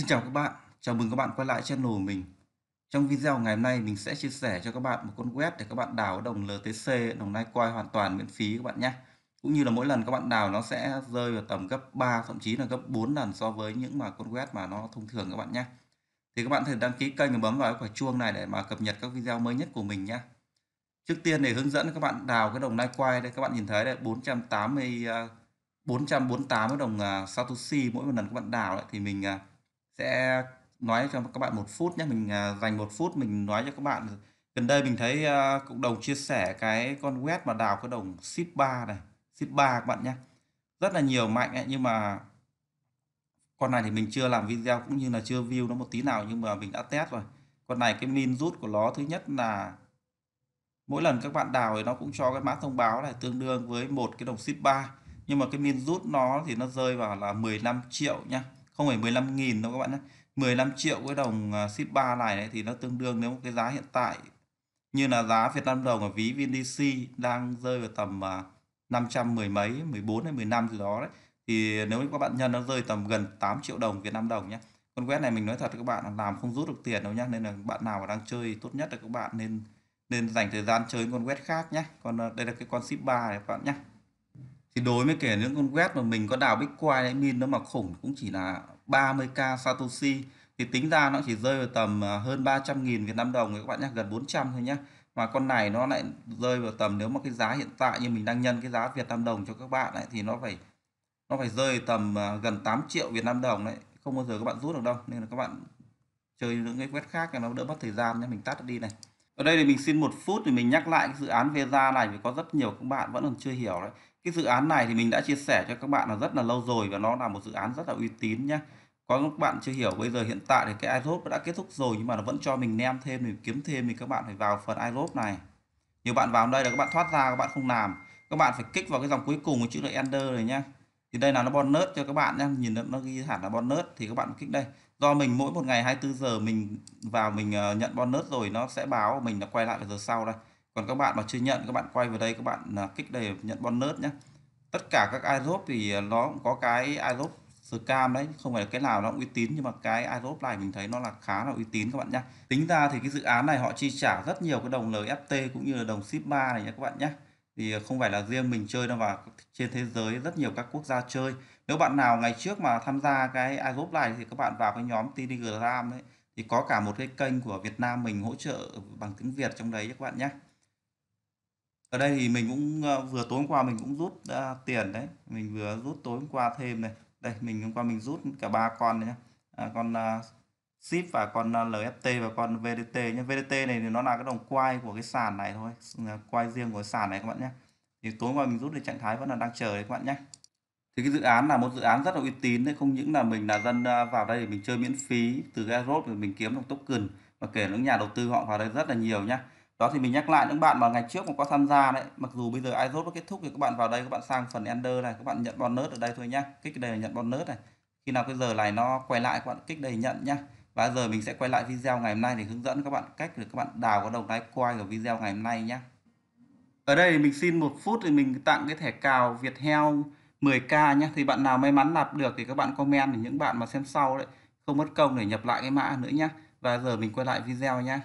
Xin chào các bạn, chào mừng các bạn quay lại channel của mình. Trong video ngày hôm nay mình sẽ chia sẻ cho các bạn một con web để các bạn đào đồng LTC, đồng Litecoin hoàn toàn miễn phí các bạn nhé. Cũng như là mỗi lần các bạn đào nó sẽ rơi vào tầm gấp 3 thậm chí là gấp 4 lần so với những mà con web mà nó thông thường các bạn nhé. Thì các bạn thể đăng ký kênh và bấm vào cái quả chuông này để mà cập nhật các video mới nhất của mình nhé. Trước tiên để hướng dẫn các bạn đào cái đồng Litecoin đây các bạn nhìn thấy đây 480 448 cái đồng Satoshi mỗi một lần các bạn đào lại thì mình sẽ nói cho các bạn một phút nhé mình à, dành một phút mình nói cho các bạn gần đây mình thấy à, cộng đồng chia sẻ cái con web mà đào cái đồng ship 3 này ship 3 các bạn nhé rất là nhiều mạnh ấy, nhưng mà con này thì mình chưa làm video cũng như là chưa view nó một tí nào nhưng mà mình đã test rồi con này cái min rút của nó thứ nhất là mỗi lần các bạn đào thì nó cũng cho cái mã thông báo này tương đương với một cái đồng ship 3 nhưng mà cái min rút nó thì nó rơi vào là 15 triệu nhá không phải 15.000 đâu các bạn nhé 15 triệu cái đồng à, ship 3 này đấy, thì nó tương đương nếu cái giá hiện tại như là giá Việt Nam đồng ở ví VNDC đang rơi vào tầm 510 à, mấy 14 hay 15 gì đó đấy thì nếu các bạn nhân nó rơi tầm gần 8 triệu đồng Việt Nam đồng nhé con quét này mình nói thật các bạn làm không rút được tiền đâu nhá nên là bạn nào mà đang chơi tốt nhất là các bạn nên nên dành thời gian chơi con quét khác nhé còn à, đây là cái con ship 3 này các bạn nhé thì đối với kể những con web mà mình có đào Bitcoin hay min nó mà khủng cũng chỉ là 30k Satoshi thì tính ra nó chỉ rơi vào tầm à, hơn 300.000 Việt Nam đồng các bạn nhé gần 400 thôi nhé mà con này nó lại rơi vào tầm nếu mà cái giá hiện tại như mình đang nhân cái giá Việt Nam đồng cho các bạn ấy, thì nó phải nó phải rơi tầm à, gần 8 triệu Việt Nam đồng đấy không bao giờ các bạn rút được đâu nên là các bạn chơi những cái quét khác nó đỡ mất thời gian nhé mình tắt đi này ở đây thì mình xin một phút thì mình nhắc lại cái dự án Veza này vì có rất nhiều các bạn vẫn còn chưa hiểu đấy cái dự án này thì mình đã chia sẻ cho các bạn là rất là lâu rồi và nó là một dự án rất là uy tín nhé có các bạn chưa hiểu bây giờ hiện tại thì cái iRope đã kết thúc rồi nhưng mà nó vẫn cho mình nem thêm mình kiếm thêm thì các bạn phải vào phần iRope này nhiều bạn vào đây là các bạn thoát ra các bạn không làm các bạn phải kích vào cái dòng cuối cùng của chữ là ender này nhá thì đây là nó bonus cho các bạn nhé nhìn nó, nó ghi hẳn là bonus thì các bạn kích đây do mình mỗi một ngày 24 giờ mình vào mình ờ, nhận bonus rồi nó sẽ báo mình là quay lại vào giờ sau đây còn các bạn mà chưa nhận các bạn quay vào đây các bạn là kích đây nhận bonus nhé tất cả các iRope thì à, nó cũng có cái iRope scam đấy không phải là cái nào nó cũng uy tín nhưng mà cái iRope này mình thấy nó là khá là uy tín các bạn nhé tính ra thì cái dự án này họ chi trả rất nhiều cái đồng LFT cũng như là đồng shipma này nhé các bạn nhé thì à, không phải là riêng mình chơi đâu mà trên thế giới rất nhiều các quốc gia chơi nếu bạn nào ngày trước mà tham gia cái iGroup này thì các bạn vào cái nhóm Telegram đấy thì có cả một cái kênh của Việt Nam mình hỗ trợ bằng tiếng Việt trong đấy các bạn nhé ở đây thì mình cũng ờ, vừa tối hôm qua mình cũng rút uh, tiền đấy mình vừa rút tối hôm qua thêm này đây mình hôm qua mình rút cả ba con nhé, à, con uh, ship và con uh, LFT và con VDT nhé VDT này thì nó là cái đồng quay của cái sàn này thôi quay riêng của sàn này các bạn nhé thì tối qua mình rút thì trạng thái vẫn là đang chờ đấy các bạn nhé thì cái dự án là một dự án rất là uy tín đấy không những là mình là dân vào đây để mình chơi miễn phí từ Aerobe để mình kiếm được token mà kể những nhà đầu tư họ vào đây rất là nhiều nhá đó thì mình nhắc lại những bạn mà ngày trước mà có tham gia đấy mặc dù bây giờ iRoad nó kết thúc thì các bạn vào đây các bạn sang phần ender này các bạn nhận bonus ở đây thôi nhá kích đây là nhận bonus này khi nào cái giờ này nó quay lại các bạn kích đây nhận nhá và giờ mình sẽ quay lại video ngày hôm nay để hướng dẫn các bạn cách để các bạn đào cái đầu lái quay của video ngày hôm nay nhá. Ở đây mình xin một phút thì mình tặng cái thẻ cào Viettel 10k nhá. Thì bạn nào may mắn nạp được thì các bạn comment để những bạn mà xem sau đấy không mất công để nhập lại cái mã nữa nhá. Và giờ mình quay lại video nhé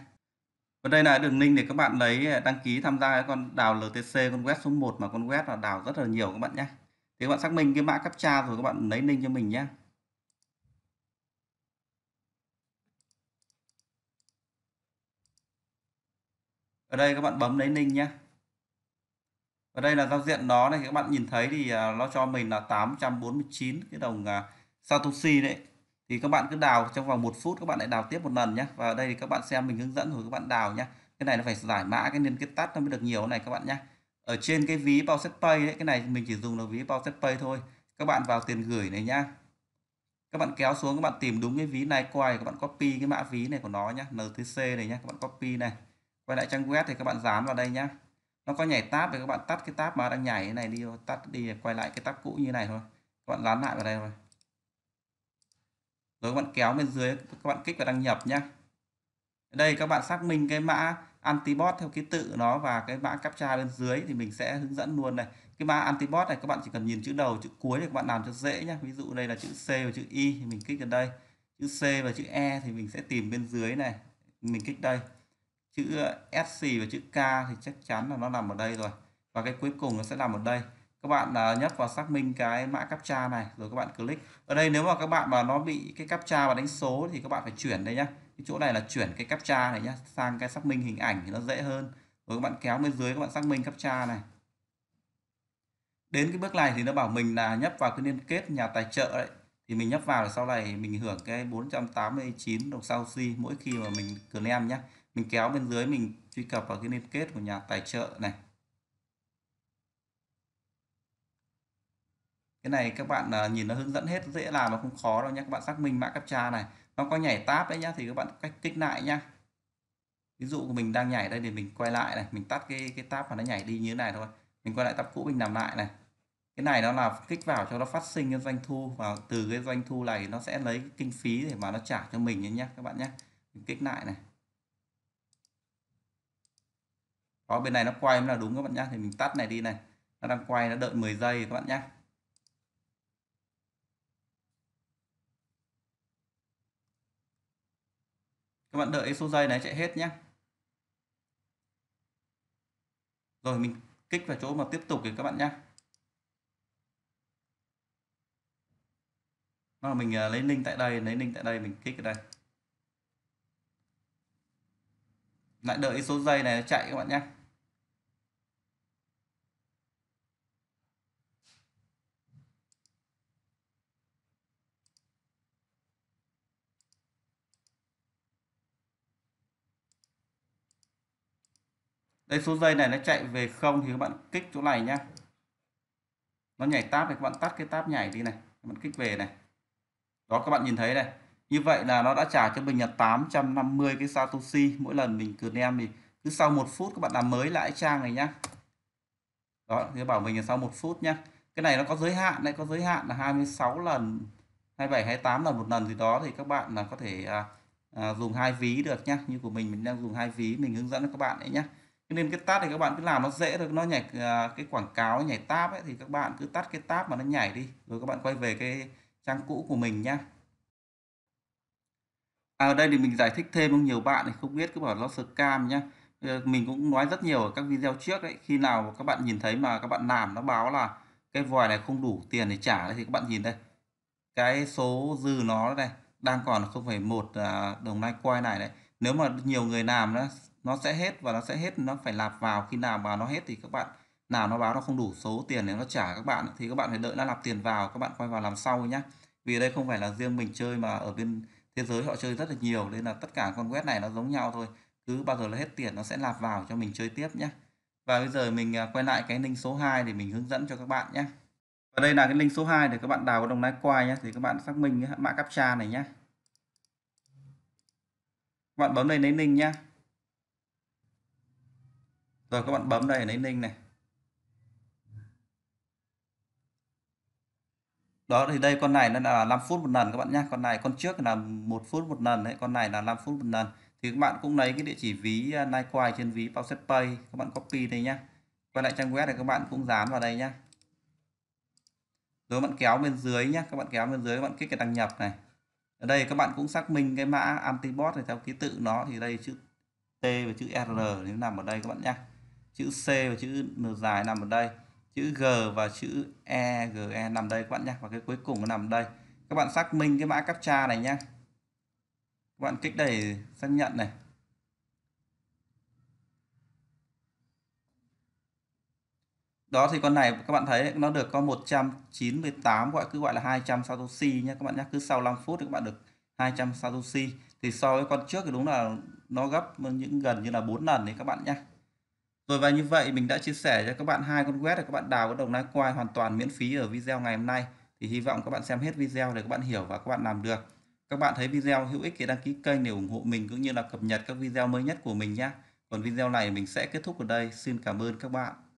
còn đây là đường link để các bạn lấy à, đăng ký tham gia con đào LTC con web số 1 mà con web là đào rất là nhiều các bạn nhé thì các bạn xác minh cái mã captcha rồi các bạn lấy link cho mình nhé ở đây các bạn bấm lấy link nhé ở đây là giao diện nó này các bạn nhìn thấy thì à, nó cho mình là 849 cái đồng à, Satoshi đấy thì các bạn cứ đào trong vòng một phút các bạn lại đào tiếp một lần nhé và đây thì các bạn xem mình hướng dẫn rồi các bạn đào nhé cái này nó phải giải mã cái liên kết tắt nó mới được nhiều này các bạn nhé ở trên cái ví bao pay đấy cái này mình chỉ dùng là ví bao pay thôi các bạn vào tiền gửi này nhá các bạn kéo xuống các bạn tìm đúng cái ví này quay các bạn copy cái mã ví này của nó nhá ntc này nhá các bạn copy này quay lại trang web thì các bạn dán vào đây nhá nó có nhảy tab thì các bạn tắt cái tab mà đang nhảy này đi tắt đi quay lại cái tab cũ như này thôi các bạn dán lại vào đây rồi rồi các bạn kéo bên dưới các bạn kích vào đăng nhập nhé đây các bạn xác minh cái mã antibot theo ký tự nó và cái mã captcha bên dưới thì mình sẽ hướng dẫn luôn này cái mã antibot này các bạn chỉ cần nhìn chữ đầu chữ cuối thì các bạn làm cho dễ nhé ví dụ đây là chữ C và chữ Y thì mình kích gần đây chữ C và chữ E thì mình sẽ tìm bên dưới này mình kích đây chữ SC và chữ K thì chắc chắn là nó nằm ở đây rồi và cái cuối cùng nó sẽ nằm ở đây các bạn à, nhấp vào xác minh cái mã captcha này rồi các bạn click ở đây nếu mà các bạn mà nó bị cái captcha và đánh số thì các bạn phải chuyển đây nhá cái chỗ này là chuyển cái captcha này nhá sang cái xác minh hình ảnh thì nó dễ hơn rồi các bạn kéo bên dưới các bạn xác minh captcha này đến cái bước này thì nó bảo mình là nhấp vào cái liên kết nhà tài trợ đấy thì mình nhấp vào sau này mình hưởng cái 489 đồng sau si mỗi khi mà mình em nhé mình kéo bên dưới mình truy cập vào cái liên kết của nhà tài trợ này cái này các bạn uh, nhìn nó hướng dẫn hết dễ làm nó không khó đâu nhé các bạn xác minh mã captcha này nó có nhảy tab đấy nhá thì các bạn cách kích lại nhá ví dụ của mình đang nhảy đây thì mình quay lại này mình tắt cái cái tab và nó nhảy đi như thế này thôi mình quay lại tab cũ mình làm lại này cái này nó là kích vào cho nó phát sinh cái doanh thu và từ cái doanh thu này nó sẽ lấy cái kinh phí để mà nó trả cho mình nhé các bạn nhé mình kích lại này đó bên này nó quay nó là đúng các bạn nhé thì mình tắt này đi này nó đang quay nó đợi 10 giây các bạn nhé các bạn đợi số dây này chạy hết nhé rồi mình kích vào chỗ mà tiếp tục thì các bạn nhé nó là mình à, lấy link tại đây lấy link tại đây mình kích ở đây lại đợi số dây này chạy các bạn nhé đây số dây này nó chạy về không thì các bạn kích chỗ này nhá nó nhảy tab thì các bạn tắt cái tab nhảy đi này các bạn kích về này đó các bạn nhìn thấy này như vậy là nó đã trả cho mình là 850 cái Satoshi mỗi lần mình cườn nem thì cứ sau một phút các bạn làm mới lại trang này nhá đó thì bảo mình là sau một phút nhá cái này nó có giới hạn đấy có giới hạn là 26 lần 27 28 lần một lần gì đó thì các bạn là có thể à, à, dùng hai ví được nhá như của mình mình đang dùng hai ví mình hướng dẫn các bạn đấy nhá nên cái tab thì các bạn cứ làm nó dễ được nó nhảy à, cái quảng cáo nhảy tab ấy thì các bạn cứ tắt cái tab mà nó nhảy đi rồi các bạn quay về cái trang cũ của mình nhá à, ở đây thì mình giải thích thêm không nhiều bạn thì không biết cứ bảo nó cam nhá ờ, mình cũng nói rất nhiều ở các video trước đấy khi nào các bạn nhìn thấy mà các bạn làm nó báo là cái vòi này không đủ tiền để trả thì các bạn nhìn đây cái số dư nó đây đang còn không phải một à, đồng nai quay này đấy nếu mà nhiều người làm đó nó sẽ hết và nó sẽ hết nó phải lạp vào khi nào mà nó hết thì các bạn nào nó báo nó không đủ số tiền để nó trả các bạn thì các bạn phải đợi nó lạp tiền vào các bạn quay vào làm sau nhé vì đây không phải là riêng mình chơi mà ở bên thế giới họ chơi rất là nhiều nên là tất cả con quét này nó giống nhau thôi cứ bao giờ nó hết tiền nó sẽ lạp vào cho mình chơi tiếp nhé và bây giờ mình à, quay lại cái link số 2 để mình hướng dẫn cho các bạn nhé và đây là cái link số 2 để các bạn đào vào đồng lái quay nhé thì các bạn xác minh mã captcha này nhé các bạn bấm đây lấy link nhé rồi các bạn bấm đây lấy link này đó thì đây con này nó là 5 phút một lần các bạn nhé con này con trước là một phút một lần đấy con này là 5 phút một lần thì các bạn cũng lấy cái địa chỉ ví Litecoin trên ví Pauset các bạn copy đây nhá quay lại trang web này các bạn cũng dán vào đây nhá rồi bạn kéo bên dưới nhá các bạn kéo bên dưới các bạn kích cái đăng nhập này ở đây các bạn cũng xác minh cái mã antibot này theo ký tự nó thì đây chữ T và chữ R nếu nằm ở đây các bạn nhé chữ C và chữ N dài nằm ở đây chữ G và chữ E G E nằm đây các bạn nhé và cái cuối cùng nó nằm đây các bạn xác minh cái mã captcha này nhé các bạn kích đầy xác nhận này đó thì con này các bạn thấy nó được có 198 gọi cứ gọi là 200 satoshi nhé các bạn nhắc cứ sau 5 phút thì các bạn được 200 satoshi thì so với con trước thì đúng là nó gấp những gần như là 4 lần đấy các bạn nhé rồi và như vậy mình đã chia sẻ cho các bạn hai con web để các bạn đào cái đồng lãi quay hoàn toàn miễn phí ở video ngày hôm nay. Thì hy vọng các bạn xem hết video để các bạn hiểu và các bạn làm được. Các bạn thấy video hữu ích thì đăng ký kênh để ủng hộ mình cũng như là cập nhật các video mới nhất của mình nhé. Còn video này mình sẽ kết thúc ở đây. Xin cảm ơn các bạn.